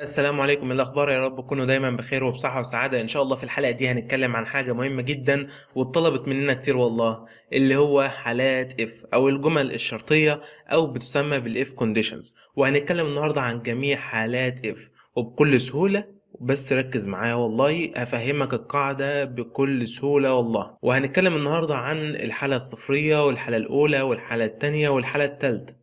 السلام عليكم الاخبار يا رب تكونوا دايما بخير وبصحه وسعاده ان شاء الله في الحلقه دي هنتكلم عن حاجه مهمه جدا واتطلبت مننا كتير والله اللي هو حالات اف او الجمل الشرطيه او بتسمى بالاف كونديشنز وهنتكلم النهارده عن جميع حالات اف وبكل سهوله بس ركز معايا والله هفهمك القاعدة بكل سهولة والله وهنتكلم النهاردة عن الحالة الصفرية والحالة الأولى والحالة التانية والحالة التالتة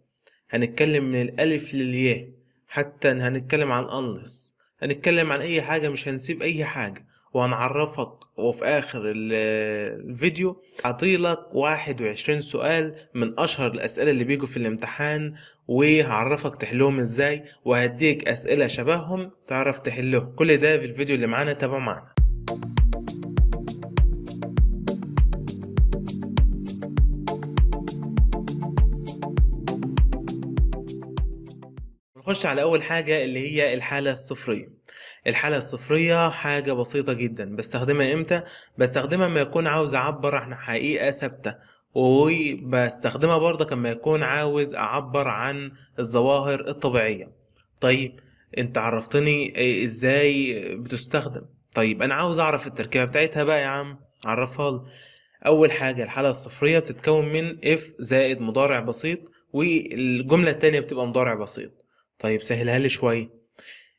هنتكلم من الألف للياء حتى هنتكلم عن أنلس هنتكلم عن أي حاجة مش هنسيب أي حاجة وهنعرفك وفي آخر الفيديو هعطيلك وعشرين سؤال من أشهر الأسئلة اللي بيجوا في الامتحان وهعرفك تحلهم ازاي وهديك أسئلة شبههم تعرف تحلهم كل ده في الفيديو اللي معانا تابع معانا نخش على أول حاجة اللي هي الحالة الصفرية الحالة الصفرية حاجة بسيطة جدا بستخدمها امتى؟ بستخدمها لما يكون عاوز أعبر عن حقيقة ثابتة وبستخدمها برضك لما يكون عاوز أعبر عن الظواهر الطبيعية طيب انت عرفتني ازاي بتستخدم طيب انا عاوز اعرف التركيبه بتاعتها بقى يا عم عرفها لي اول حاجه الحاله الصفريه بتتكون من اف زائد مضارع بسيط والجمله التانية بتبقى مضارع بسيط طيب سهلها لي شوية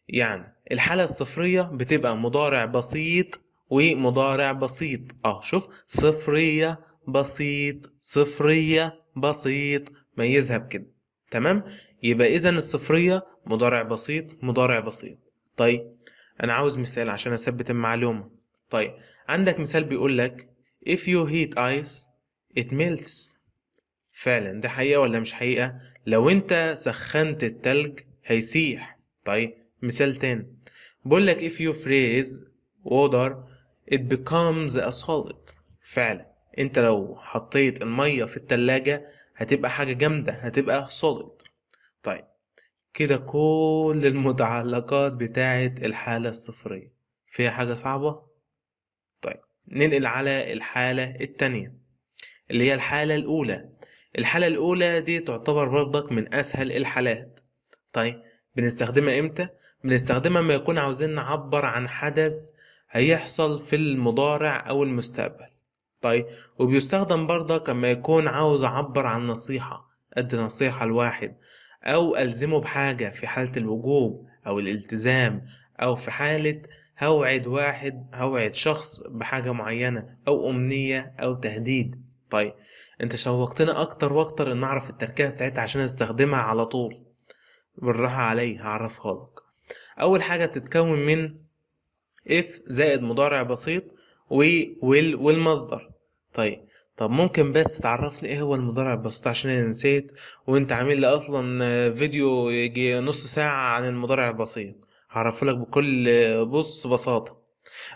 يعني الحالة الصفرية بتبقى مضارع بسيط ومضارع بسيط اه شوف صفرية بسيط صفرية بسيط ميزها بكده تمام يبقى اذا الصفرية مضارع بسيط مضارع بسيط طيب انا عاوز مثال عشان اثبت المعلومة طيب عندك مثال بيقول لك if you heat ice it melts فعلا ده حقيقة ولا مش حقيقة لو انت سخنت التلج هيسيح طيب مثال تاني بقول لك if you freeze water it becomes a solid فعلا انت لو حطيت المية في التلاجة هتبقى حاجة جامدة هتبقى solid طيب كده كل المتعلقات بتاعة الحالة الصفرية فيها حاجة صعبة طيب ننقل على الحالة التانية اللي هي الحالة الأولى الحالة الأولى دي تعتبر برضك من أسهل الحالات طيب بنستخدمها امتى بنستخدمها لما يكون عاوزين نعبر عن حدث هيحصل في المضارع او المستقبل طيب وبيستخدم برضك كما يكون عاوز اعبر عن نصيحه ادي نصيحه لواحد او الزمه بحاجه في حاله الوجوب او الالتزام او في حاله هوعد واحد هوعد شخص بحاجه معينه او امنيه او تهديد طيب انت شوقتنا اكتر واكتر ان نعرف التركيبه بتاعتها عشان استخدمها على طول بالراحة علي هعرفها لك أول حاجة بتتكون من if زائد مضارع بسيط و will والمصدر طيب طب ممكن بس تعرفني ايه هو المضارع البسيط عشان انا نسيت وانت عامل لي اصلا فيديو يجي نص ساعة عن المضارع البسيط هعرفلك بكل بص بساطة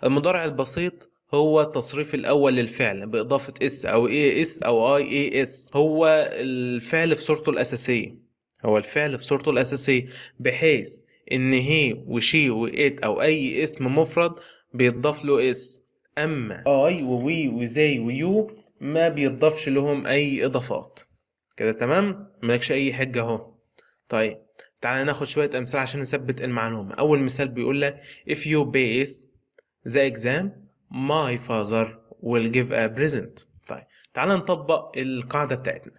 المضارع البسيط هو التصريف الاول للفعل باضافة اس او اي اس او اي اي اس هو الفعل في صورته الاساسية هو الفعل في صورته الأساسية بحيث إن هي وشي وإت أو أي اسم مفرد بيتضاف له اس أما أي ووي وزي ويو ما بيتضافش لهم أي إضافات كده تمام مالكش أي حجة أهو طيب تعالى ناخد شوية أمثلة عشان نثبت المعلومة أول مثال بيقول لك if you base the exam my father will give a present طيب تعالى نطبق القاعدة بتاعتنا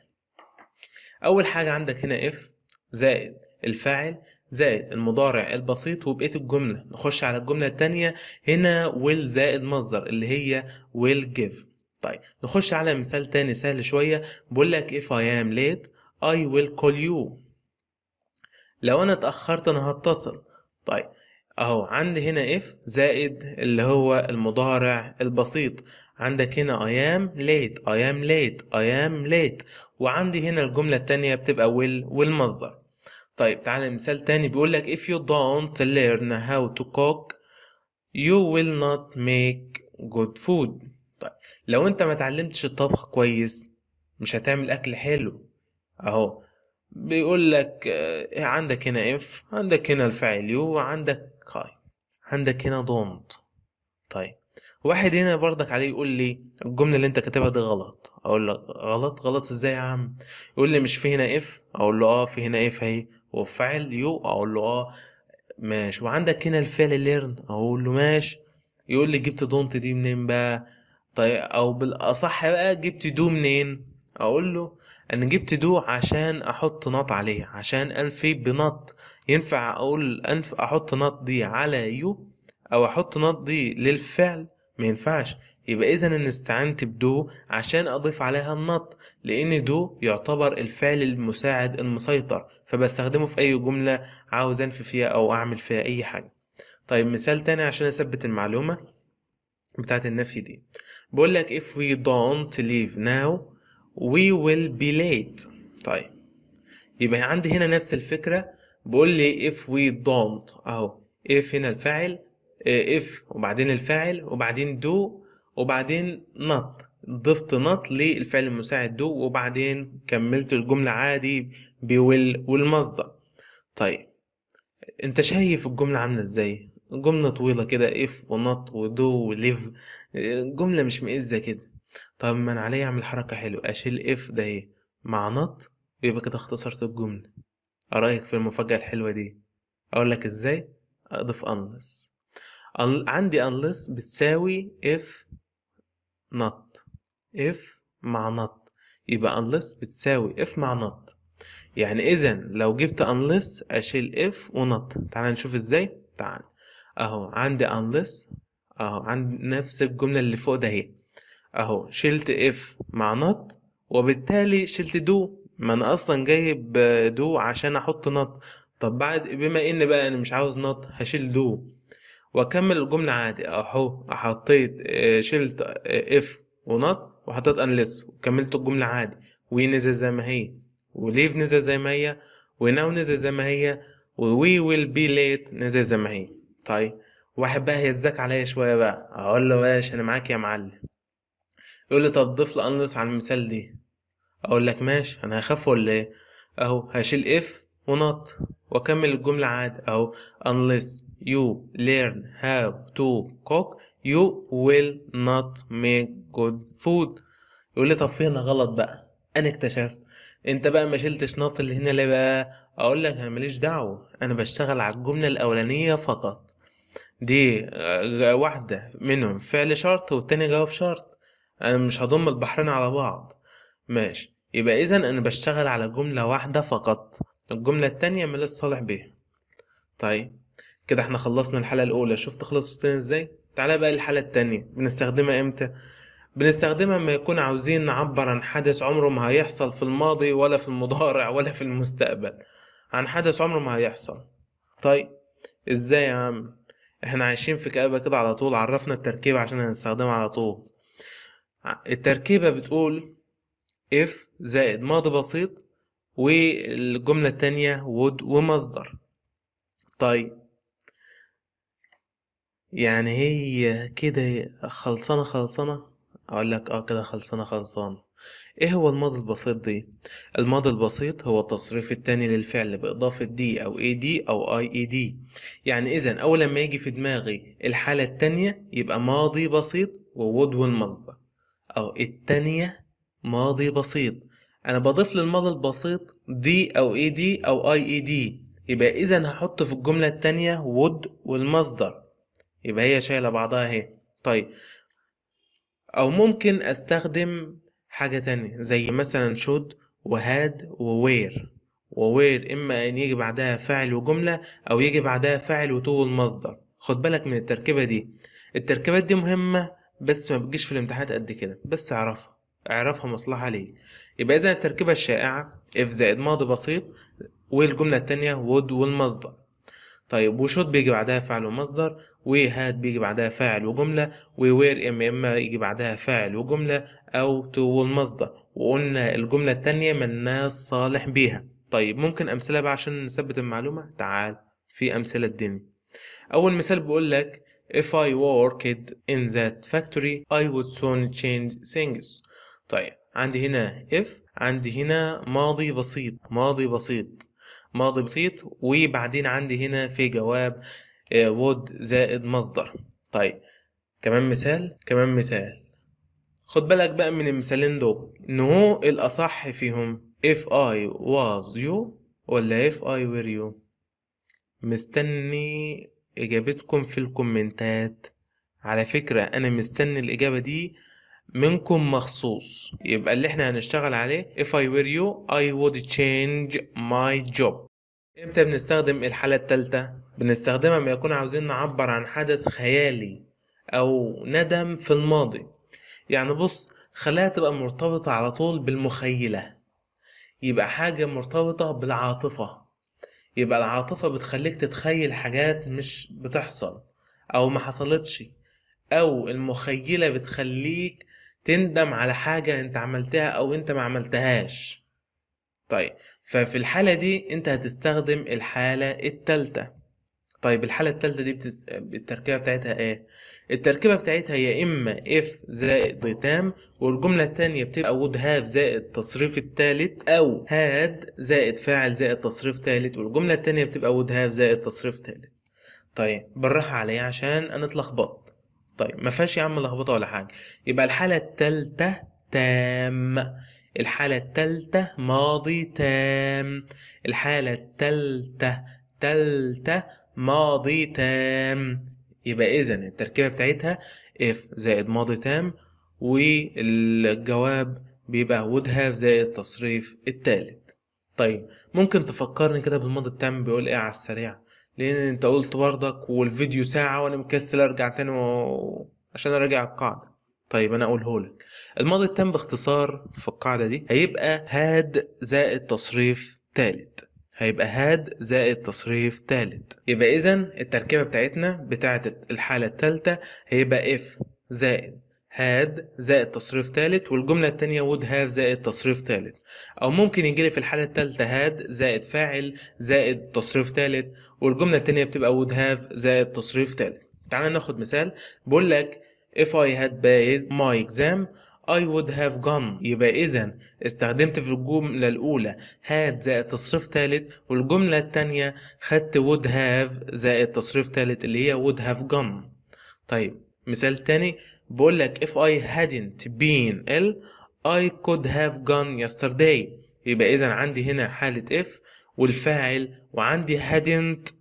أول حاجة عندك هنا if زائد الفاعل زائد المضارع البسيط وبقيه الجمله نخش على الجمله الثانيه هنا will زائد مصدر اللي هي will give طيب نخش على مثال تاني سهل شويه بقول لك if I am late I will call you لو انا اتاخرت انا هتصل طيب اهو عندي هنا if زائد اللي هو المضارع البسيط عندك هنا I am late I am late I am late وعندي هنا الجملة التانية بتبقى will والمصدر طيب تعالى مثال تاني بيقول لك if you don't learn how to cook you will not make good food طيب لو انت ما تعلمتش الطبخ كويس مش هتعمل اكل حلو اهو بيقول لك آه، عندك هنا if عندك هنا الفعل you وعندك I عندك هنا don't طيب واحد هنا برضك عليه يقول لي الجمله اللي انت كاتبها دي غلط اقول لك غلط غلط ازاي يا عم يقول لي مش في هنا اف اقول له اه في هنا اف اهي وفعل يو اقول له اه ماشي وعندك هنا الفعل ليرن اقول له ماشي يقول لي جبت دونت دي منين بقى طيب او بالاصح بقى جبت دو منين اقول له انا جبت دو عشان احط نط عليه عشان انفي بنط ينفع اقول انف احط نط دي على يو او احط نط دي للفعل ما ينفعش يبقى اذا انا استعنت بدو عشان اضيف عليها النط لان دو يعتبر الفعل المساعد المسيطر فبستخدمه في اي جملة عاوز انفي فيها او اعمل فيها اي حاجة طيب مثال تاني عشان اثبت المعلومة بتاعت النفي دي بقول لك if we don't leave now we will be late طيب يبقى عندي هنا نفس الفكرة بقول لي if we don't اهو if هنا الفاعل اف آه، وبعدين الفاعل وبعدين دو وبعدين نط ضفت نط للفعل المساعد دو وبعدين كملت الجملة عادي بويل والمصدر طيب انت شايف الجملة عاملة ازاي جملة طويلة كده اف ونط ودو وليف جملة مش مئزة كده طب ما انا عليا اعمل حركة حلوة اشيل اف ده ايه مع نط يبقى كده اختصرت الجملة ارايك إيه في المفاجأة الحلوة دي اقولك ازاي اضف unless عندي unless بتساوي if not if مع not يبقى unless بتساوي if مع not يعني اذا لو جبت unless اشيل if و not تعال نشوف ازاي تعال اهو عندي unless اهو عند نفس الجملة اللي فوق ده اهي اهو شلت if مع not وبالتالي شلت do ما انا اصلا جايب do عشان احط not طب بعد بما ان بقى انا مش عاوز not هشيل do واكمل الجمله عادي اهو حطيت آه، شلت اف آه، ونط وحطيت انليس وكملت الجمله عادي وي نزل زي ما هي وليف نزل زي ما هي وناو نزل زي ما هي وي ويل بي ليت نزل زي ما هي طيب واحد بقى هيتذاك عليا شويه بقى اقول له ماشي انا معاك يا معلم يقول لي طب ضيف لي على المثال دي اقول لك ماشي انا هخاف ولا ايه اهو هشيل اف ونط واكمل الجمله عادي اهو unless you learn how to cook you will not make good food يقول لي طب فين غلط بقى انا اكتشفت انت بقى ما شلتش نط اللي هنا ليه بقى اقول لك انا ماليش دعوه انا بشتغل على الجمله الاولانيه فقط دي آه، واحده منهم فعل شرط والتاني جواب شرط انا مش هضم البحرين على بعض ماشي يبقى اذا انا بشتغل على جمله واحده فقط الجمله التانية ماليش صالح بيها طيب كده احنا خلصنا الحلقة الأولى شفت خلص ازاي؟ تعالى بقى للحلقة التانية بنستخدمها امتى؟ بنستخدمها لما يكون عاوزين نعبر عن حدث عمره ما هيحصل في الماضي ولا في المضارع ولا في المستقبل عن حدث عمره ما هيحصل طيب ازاي يا عم احنا عايشين في كآبة كده على طول عرفنا التركيبة عشان هنستخدمها على طول التركيبة بتقول if زائد ماضي بسيط والجملة التانية would ومصدر طيب يعني هي كده خلصانة خلصانة اقول لك اه كده خلصانة خلصانة ايه هو الماضي البسيط دي الماضي البسيط هو التصريف التاني للفعل باضافة دي او اي دي او اي اي دي يعني اذا اول لما يجي في دماغي الحالة التانية يبقى ماضي بسيط وود والمصدر او التانية ماضي بسيط انا بضيف للماضي البسيط دي او اي دي او اي اي دي يبقى اذا هحط في الجملة التانية وود والمصدر يبقى هي شايلة بعضها اهي طيب أو ممكن أستخدم حاجة تانية زي مثلا should وهاد ووير ووير إما أن يجي بعدها فاعل وجملة أو يجي بعدها فاعل وتو مصدر خد بالك من التركيبة دي التركيبات دي مهمة بس ما بتجيش في الامتحانات قد كده بس اعرفها اعرفها مصلحة ليك يبقى إذا التركيبة الشائعة if زائد ماضي بسيط والجملة التانية would والمصدر طيب وشوت بيجي بعدها فعل ومصدر وهات بيجي بعدها فاعل وجملة ووير إما إما يجي بعدها فاعل وجملة أو تو المصدر وقلنا الجملة التانية ملناش صالح بيها طيب ممكن أمثلة بقى عشان نثبت المعلومة تعال في أمثلة الدنيا أول مثال بيقول لك If I worked in that factory I would soon change things طيب عندي هنا if عندي هنا ماضي بسيط ماضي بسيط ماضي بسيط وبعدين عندي هنا في جواب وود آه، زائد مصدر طيب كمان مثال كمان مثال خد بالك بقى من المثالين دول ان هو الاصح فيهم if I was you ولا if I were you مستني اجابتكم في الكومنتات على فكرة انا مستني الاجابة دي منكم مخصوص يبقى اللي احنا هنشتغل عليه if I were you I would change my job امتى بنستخدم الحالة التالتة بنستخدمها لما يكون عاوزين نعبر عن حدث خيالي أو ندم في الماضي يعني بص خلاها تبقى مرتبطة على طول بالمخيلة يبقى حاجة مرتبطة بالعاطفة يبقى العاطفة بتخليك تتخيل حاجات مش بتحصل أو ما حصلتش أو المخيلة بتخليك تندم على حاجة انت عملتها أو انت ما عملتهاش طيب ففي الحالة دي انت هتستخدم الحالة التالتة طيب الحالة التالتة دي بتس... التركيبة بتاعتها ايه؟ التركيبة بتاعتها يا إما اف زائد تام والجملة التانية بتبقى would have زائد تصريف التالت أو had زائد فاعل زائد تصريف تالت والجملة التانية بتبقى would have زائد تصريف تالت طيب بالراحة عليا عشان أنا اتلخبطت طيب ما فيهاش يا عم لخبطة ولا حاجة يبقى الحالة التالتة تام الحالة التالتة ماضي تام الحالة التالتة تالتة ماضي تام يبقى إذا التركيبة بتاعتها if زائد ماضي تام والجواب بيبقى would have زائد التصريف التالت طيب ممكن تفكرني كده بالماضي التام بيقول ايه على السريع لان انت قلت بردك والفيديو ساعة وانا مكسل ارجع تاني و... عشان اراجع القاعدة طيب انا اقوله لك الماضي التام باختصار في القاعدة دي هيبقى had زائد تصريف تالت هيبقى هاد زائد تصريف تالت يبقى إذا التركيبة بتاعتنا بتاعت الحالة التالتة هيبقى إف زائد هاد زائد تصريف تالت والجملة التانية would have زائد تصريف تالت أو ممكن يجيلي في الحالة التالتة هاد زائد فاعل زائد تصريف تالت والجملة التانية بتبقى would have زائد تصريف تالت تعالى ناخد مثال بقول لك if I had passed my exam I would have gone يبقى إذا استخدمت في الجملة الأولى had زائد تصريف تالت والجملة التانية خدت would have زائد تصريف تالت اللي هي would have gone طيب مثال تاني بقول لك if I hadn't been ill I could have gone yesterday يبقى إذا عندي هنا حالة if والفاعل وعندي hadn't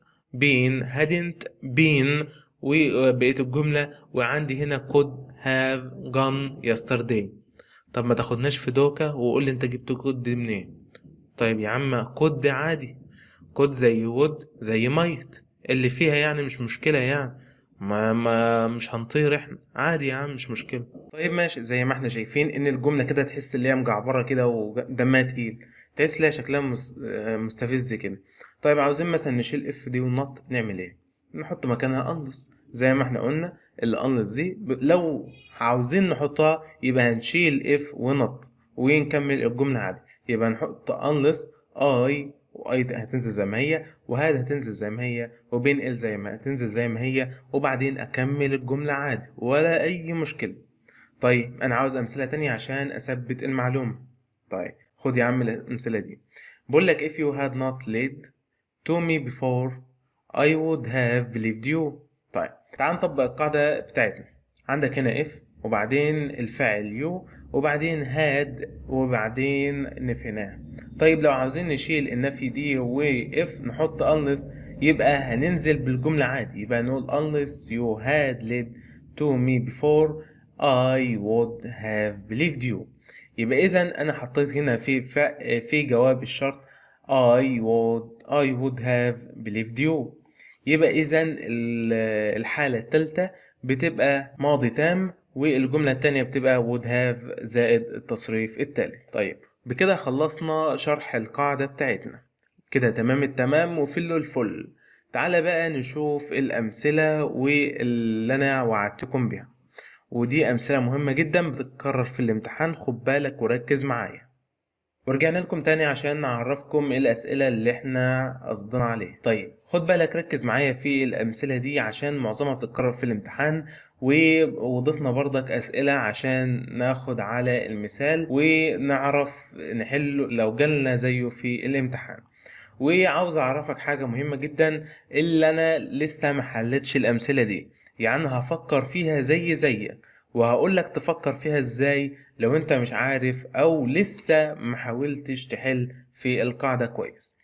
been hadn't been وبقيت الجملة وعندي هنا كود هاف جان يسترداي طب ما تاخدناش في دوكا وقول لي انت جبت كود دي منين طيب يا عم كود دي عادي كود زي وود زي ميت اللي فيها يعني مش مشكلة يعني ما, ما مش هنطير احنا عادي يا عم مش مشكله طيب ماشي زي ما احنا شايفين ان الجمله كده تحس ان هي مجعبره كده ودمها تقيل تحس هي شكلها مستفز كده طيب عاوزين مثلا نشيل اف دي ونط نعمل ايه نحط مكانها انلس زي ما احنا قلنا الانلس دي لو عاوزين نحطها يبقى هنشيل اف ونط ونكمل الجملة عادي يبقى نحط انلس اي واي هتنزل زي ما هي وهذا هتنزل زي ما هي وبين ال زي ما هتنزل زي ما هي وبعدين اكمل الجملة عادي ولا اي مشكلة طيب انا عاوز امثلة تانية عشان اثبت المعلومة طيب خد يا عم الامثلة دي بقول لك if you had not laid to me before I would have believed you طيب تعال نطبق القاعدة بتاعتنا عندك هنا if وبعدين الفاعل you وبعدين had وبعدين نفيناه طيب لو عاوزين نشيل النفي دي و if نحط unless يبقى هننزل بالجملة عادي يبقى نقول unless you had led to me before I would have believed you يبقى إذا أنا حطيت هنا في في جواب الشرط I would I would have believed you يبقى إذا الحالة التالتة بتبقى ماضي تام والجملة التانية بتبقى would have زائد التصريف التالي طيب بكده خلصنا شرح القاعدة بتاعتنا كده تمام التمام وفل الفل تعالى بقى نشوف الأمثلة واللي أنا وعدتكم بيها ودي أمثلة مهمة جدا بتتكرر في الامتحان خد بالك وركز معايا ورجعنا لكم تاني عشان نعرفكم ايه الأسئلة اللي احنا قصدنا عليها طيب خد بالك ركز معايا في الأمثلة دي عشان معظمها بتتكرر في الامتحان وضفنا برضك أسئلة عشان ناخد على المثال ونعرف نحله لو جالنا زيه في الامتحان وعاوز أعرفك حاجة مهمة جدا اللي أنا لسه محلتش الأمثلة دي يعني هفكر فيها زي زيك وهقولك تفكر فيها ازاي لو انت مش عارف او لسه محاولتش تحل في القاعدة كويس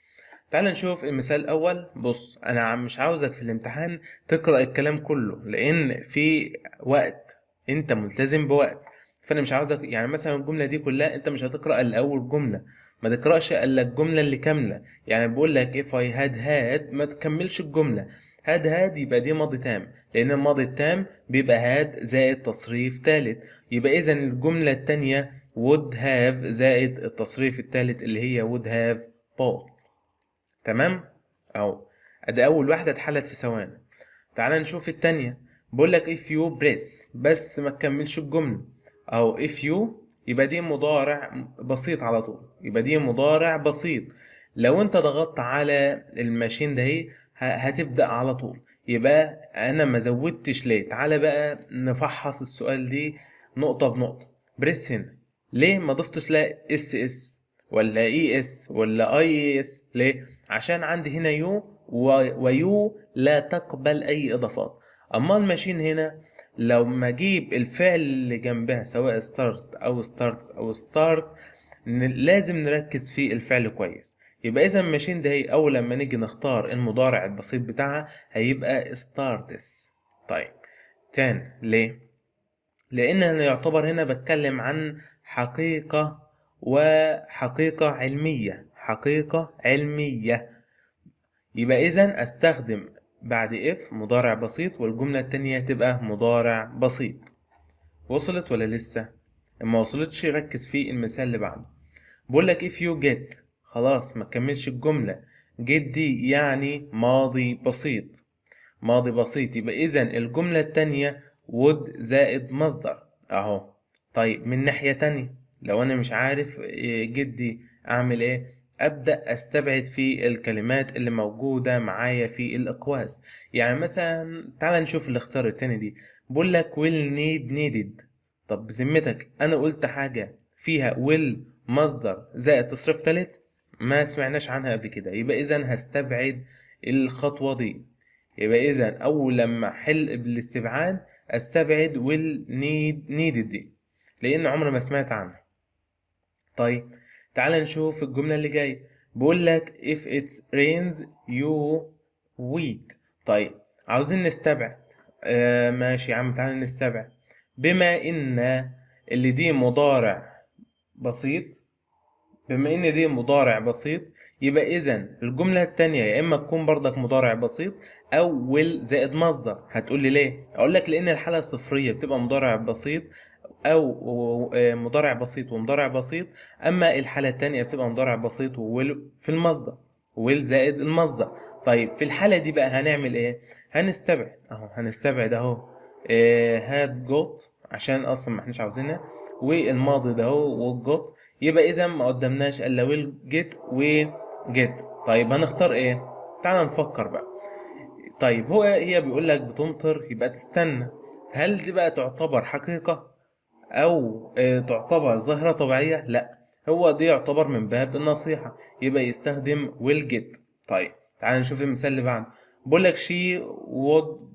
تعال نشوف المثال الاول بص انا مش عاوزك في الامتحان تقرأ الكلام كله لان في وقت انت ملتزم بوقت فانا مش عاوزك يعني مثلا الجملة دي كلها انت مش هتقرأ الا اول جملة ما تقرأش الا الجملة اللي كاملة يعني بقول لك اف اي هاد هاد ما تكملش الجملة هاد هاد يبقى دي ماضي تام لأن الماضي التام بيبقى هاد زائد تصريف تالت يبقى إذا الجملة التانية would have زائد التصريف التالت اللي هي would have bought تمام؟ أهو أدي أول واحدة اتحلت في ثواني تعالى نشوف التانية بقول لك if you press بس ما تكملش الجملة أهو if you يبقى دي مضارع بسيط على طول يبقى دي مضارع بسيط لو أنت ضغطت على الماشين ده هتبدأ على طول يبقى انا ما زودتش ليه تعالى بقى نفحص السؤال دي نقطة بنقطة بريس هنا ليه ما ضفتش لا اس اس ولا اي اس ولا اي اي اس ليه عشان عندي هنا يو ويو لا تقبل اي اضافات اما الماشين هنا لو ما اجيب الفعل اللي جنبها سواء ستارت او ستارتس او ستارت لازم نركز في الفعل كويس يبقى إذا ماشين ده هي إيه؟ أول لما نيجي نختار المضارع البسيط بتاعها هيبقى ستارتس طيب تاني ليه؟ لأن أنا يعتبر هنا بتكلم عن حقيقة وحقيقة علمية حقيقة علمية يبقى إذا أستخدم بعد اف مضارع بسيط والجملة التانية تبقى مضارع بسيط وصلت ولا لسه؟ اما وصلتش ركز في المثال اللي بعده بقولك if you get خلاص ما كملش الجملة جدي يعني ماضي بسيط ماضي بسيط يبقى إذا الجملة التانية would زائد مصدر أهو طيب من ناحية تانية لو أنا مش عارف إيه، جدي أعمل إيه أبدأ أستبعد في الكلمات اللي موجودة معايا في الأقواس يعني مثلا تعال نشوف الاختيار التاني دي بقول لك will need needed طب بذمتك أنا قلت حاجة فيها will مصدر زائد تصريف تالت ما سمعناش عنها قبل كده يبقى اذا هستبعد الخطوه دي يبقى اذا اول لما احل بالاستبعاد استبعد والنيد نيدد دي لان عمري ما سمعت عنها طيب تعال نشوف الجمله اللي جايه بقول لك if it rains you wait طيب عاوزين نستبعد آه ماشي يا عم تعال نستبعد بما ان اللي دي مضارع بسيط بما ان دي مضارع بسيط يبقى اذا الجمله الثانيه يا اما تكون برضك مضارع بسيط او will زائد مصدر هتقول لي ليه اقول لك لان الحاله الصفريه بتبقى مضارع بسيط او آه، مضارع بسيط ومضارع بسيط اما الحاله الثانيه بتبقى مضارع بسيط وويل في المصدر ويل زائد المصدر طيب في الحاله دي بقى هنعمل ايه هنستبعد اهو هنستبعد اهو هاد آه، جوت عشان اصلا ما احناش عاوزينها والماضي ده اهو والجوت يبقى اذا ما قدامناش الا ويل جيت وجيت طيب هنختار ايه تعال نفكر بقى طيب هو هي بيقول لك بتمطر يبقى تستنى هل دي بقى تعتبر حقيقة او آه، تعتبر ظاهرة طبيعية لا هو دي يعتبر من باب النصيحة يبقى يستخدم ويل جيت طيب تعال نشوف المثال اللي بعده بيقول لك شي وود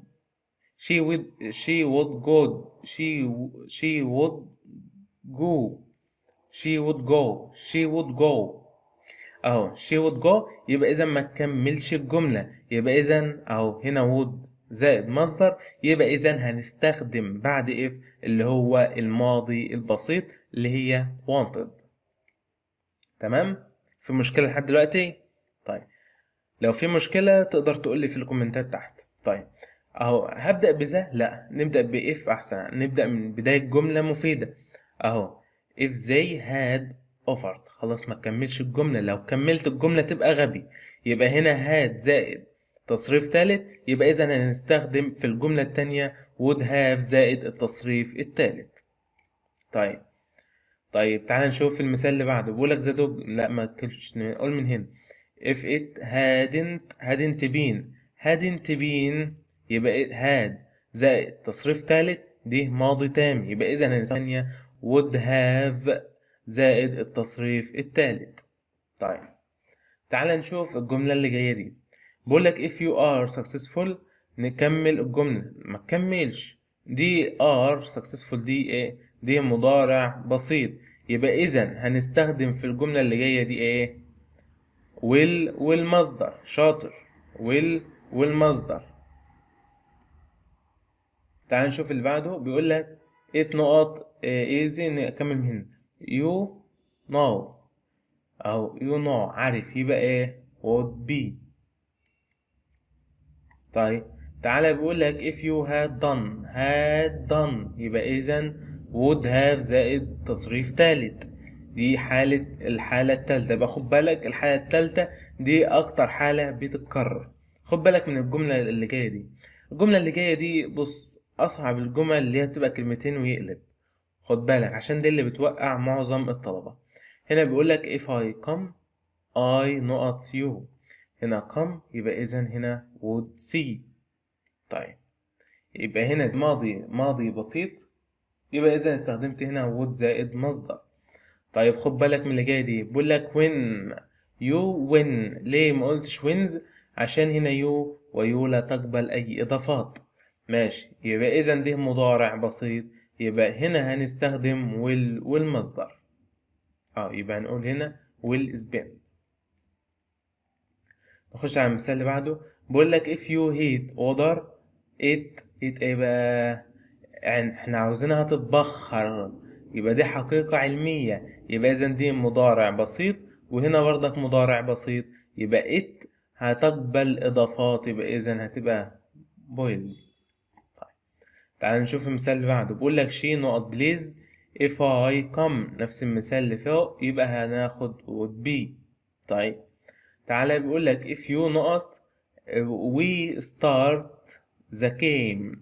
شي وود شي وود جود شي شي وود جو she would go she would go اهو she would go يبقى اذا ما تكملش الجملة يبقى اذا اهو هنا would زائد مصدر يبقى اذا هنستخدم بعد if اللي هو الماضي البسيط اللي هي wanted تمام في مشكلة لحد دلوقتي طيب لو في مشكلة تقدر تقول لي في الكومنتات تحت طيب اهو هبدأ بذا لا نبدأ بإف احسن نبدأ من بداية جملة مفيدة اهو if they had offered خلاص ما تكملش الجملة لو كملت الجملة تبقى غبي يبقى هنا had زائد تصريف تالت يبقى إذا هنستخدم في الجملة التانية would have زائد التصريف التالت طيب طيب تعال نشوف المثال اللي بعده بيقول لك ذا لا ما تكلمش نقول من هنا if it hadn't hadn't been hadn't been يبقى it had زائد تصريف تالت دي ماضي تام يبقى إذا ثانية would have زائد التصريف الثالث طيب تعال نشوف الجملة اللي جاية دي بقول لك if you are successful نكمل الجملة ما تكملش دي are successful دي ايه دي مضارع بسيط يبقى اذا هنستخدم في الجملة اللي جاية دي ايه will والمصدر شاطر will والمصدر تعال نشوف اللي بعده بيقول لك ايه نقط ايزي ان اكمل من هنا يو ناو او يو نو عارف يبقى ايه وود بي طيب تعالى بيقول لك if you had done had done يبقى اذا would have زائد تصريف تالت دي حالة الحالة التالتة يبقى خد بالك الحالة التالتة دي أكتر حالة بتتكرر خد بالك من الجملة اللي جاية دي الجملة اللي جاية دي بص أصعب الجمل اللي هي بتبقى كلمتين ويقلب خد بالك عشان دي اللي بتوقع معظم الطلبة هنا بيقولك if I come I not you هنا come يبقى إذا هنا would see طيب يبقى هنا ماضي ماضي بسيط يبقى إذا استخدمت هنا would زائد مصدر طيب خد بالك من اللي جاي دي بيقولك when you when ليه ما قلتش wins عشان هنا you ويو لا تقبل أي إضافات ماشي يبقى إذا دي مضارع بسيط يبقى هنا هنستخدم will والمصدر اه يبقى هنقول هنا will spend نخش على المثال اللي بعده بقول لك if you hate water it it ايه بقى يعني احنا عاوزينها تتبخر يبقى دي حقيقة علمية يبقى اذا دي مضارع بسيط وهنا برضك مضارع بسيط يبقى it هتقبل اضافات يبقى اذا هتبقى boils تعال نشوف المثال اللي بعده بيقول لك شي نقط بليز if I come نفس المثال اللي فوق يبقى هناخد would be طيب تعالى بيقول لك if you نقط we start the game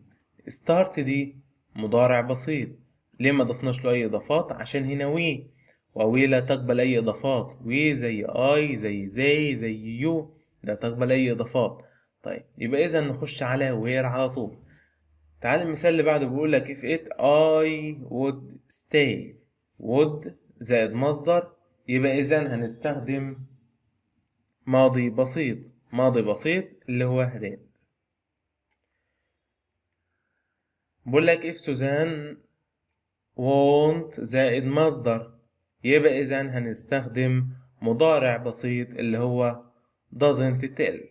start دي مضارع بسيط ليه ما ضفناش له اي اضافات عشان هنا وي ووي لا تقبل اي اضافات وي زي اي زي زي زي يو لا تقبل اي اضافات طيب يبقى اذا نخش على وير على طول تعال المثال اللي بعده بيقول لك if it I would stay would زائد مصدر يبقى إذا هنستخدم ماضي بسيط ماضي بسيط اللي هو did بقول لك if سوزان won't زائد مصدر يبقى إذا هنستخدم مضارع بسيط اللي هو doesn't tell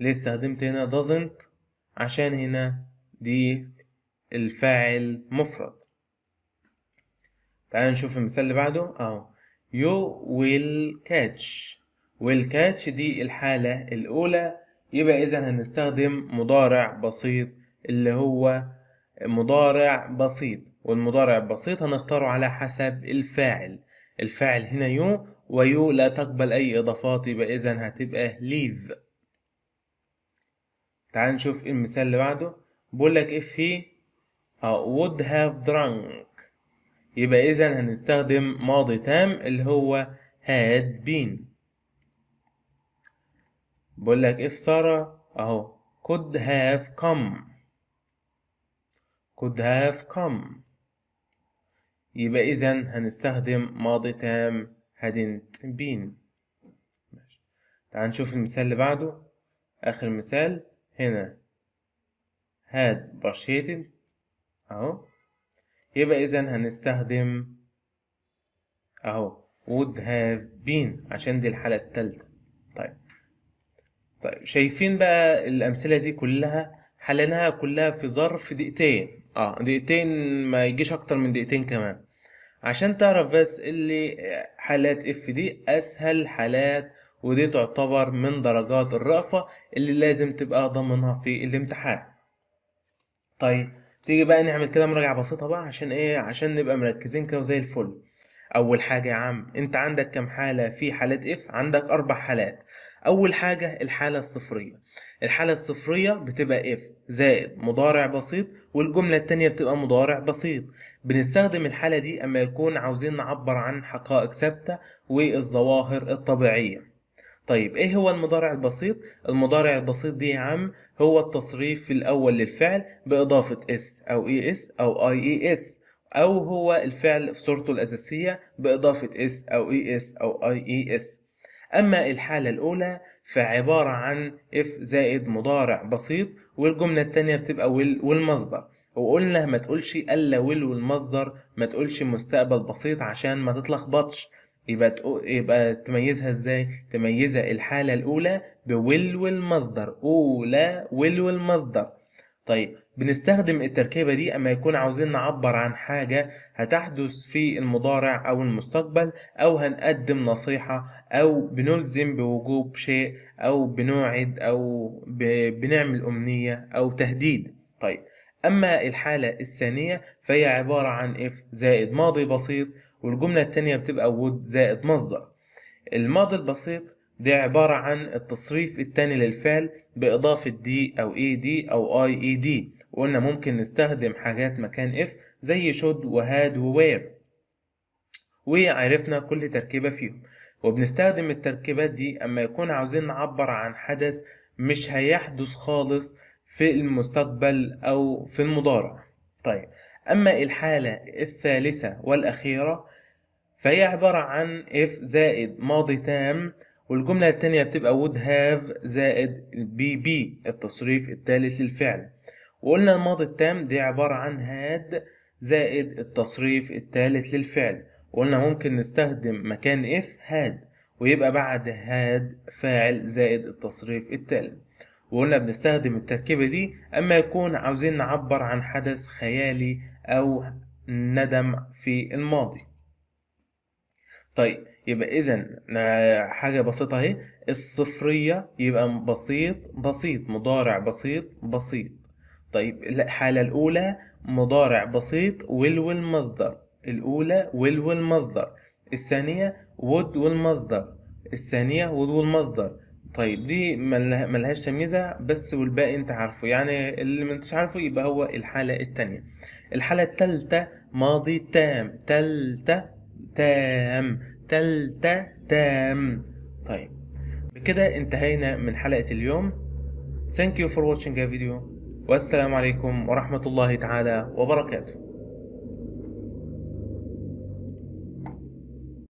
ليه استخدمت هنا doesn't عشان هنا دي الفاعل مفرد تعال نشوف المثال اللي بعده اهو يو ويل كاتش ويل كاتش دي الحالة الأولى يبقى إذا هنستخدم مضارع بسيط اللي هو مضارع بسيط والمضارع البسيط هنختاره على حسب الفاعل الفاعل هنا يو ويو لا تقبل أي إضافات يبقى إذا هتبقى ليف تعال نشوف ايه المثال اللي بعده بقول لك if he uh, would have drunk يبقى اذا هنستخدم ماضي تام اللي هو had been بقول لك if سارة اهو could have come could have come يبقى إذا هنستخدم ماضي تام hadn't been تعال نشوف المثال اللي بعده آخر مثال هنا هاد برشيتد اهو يبقى اذا هنستخدم اهو would have been عشان دي الحالة التالتة طيب طيب شايفين بقى الأمثلة دي كلها حليناها كلها في ظرف دقيقتين اه دقيقتين ما يجيش أكتر من دقيقتين كمان عشان تعرف بس اللي حالات اف دي أسهل حالات ودي تعتبر من درجات الرأفة اللي لازم تبقى ضامنها في الامتحان طيب تيجي بقى نعمل كده مراجعة بسيطة بقى عشان ايه عشان نبقى مركزين كده وزي الفل اول حاجة يا عم انت عندك كام حالة في حالة اف عندك اربع حالات اول حاجة الحالة الصفرية الحالة الصفرية بتبقى اف زائد مضارع بسيط والجملة التانية بتبقى مضارع بسيط بنستخدم الحالة دي اما يكون عاوزين نعبر عن حقائق ثابتة والظواهر الطبيعية طيب ايه هو المضارع البسيط المضارع البسيط دي يا عم هو التصريف الاول للفعل باضافه اس او اي e اس او اي اي اس او هو الفعل في صورته الاساسيه باضافه اس او اي e اس او اي اي اس اما الحاله الاولى فعباره عن اف زائد مضارع بسيط والجمله الثانيه بتبقى ويل والمصدر وقلنا ما تقولش الا ويل والمصدر ما تقولش مستقبل بسيط عشان ما تتلخبطش يبقى تقو... يبقى تميزها ازاي تميزها الحاله الاولى بولو المصدر اولى ولو المصدر طيب بنستخدم التركيبه دي اما يكون عاوزين نعبر عن حاجه هتحدث في المضارع او المستقبل او هنقدم نصيحه او بنلزم بوجوب شيء او بنوعد او ب... بنعمل امنيه او تهديد طيب اما الحاله الثانيه فهي عباره عن اف زائد ماضي بسيط والجملة التانية بتبقى would زائد مصدر الماضي البسيط ده عبارة عن التصريف التاني للفعل بإضافة دي أو إي e دي أو أي إي دي وقلنا ممكن نستخدم حاجات مكان إف زي should وهاد ووير وعرفنا كل تركيبة فيهم وبنستخدم التركيبات دي أما يكون عاوزين نعبر عن حدث مش هيحدث خالص في المستقبل أو في المضارع طيب أما الحالة الثالثة والأخيرة فهي عبارة عن if زائد ماضي تام والجملة التانية بتبقى would have زائد be be التصريف الثالث للفعل وقلنا الماضي التام دي عبارة عن had زائد التصريف الثالث للفعل وقلنا ممكن نستخدم مكان if had ويبقى بعد had فاعل زائد التصريف الثالث وقلنا بنستخدم التركيبة دي أما يكون عاوزين نعبر عن حدث خيالي أو ندم في الماضي طيب يبقى إذا آه، حاجة بسيطة أهي الصفرية يبقى بسيط بسيط مضارع بسيط بسيط طيب الحالة الأولى مضارع بسيط ولو المصدر الأولى ولو المصدر الثانية ود والمصدر الثانية ود والمصدر طيب دي ملهاش تمييزة بس والباقي انت عارفه يعني اللي ما انتش عارفه يبقى هو الحالة التانية الحالة التالتة ماضي تام تالتة تام تالتة تام طيب بكده انتهينا من حلقة اليوم Thank you for watching a video والسلام عليكم ورحمة الله تعالى وبركاته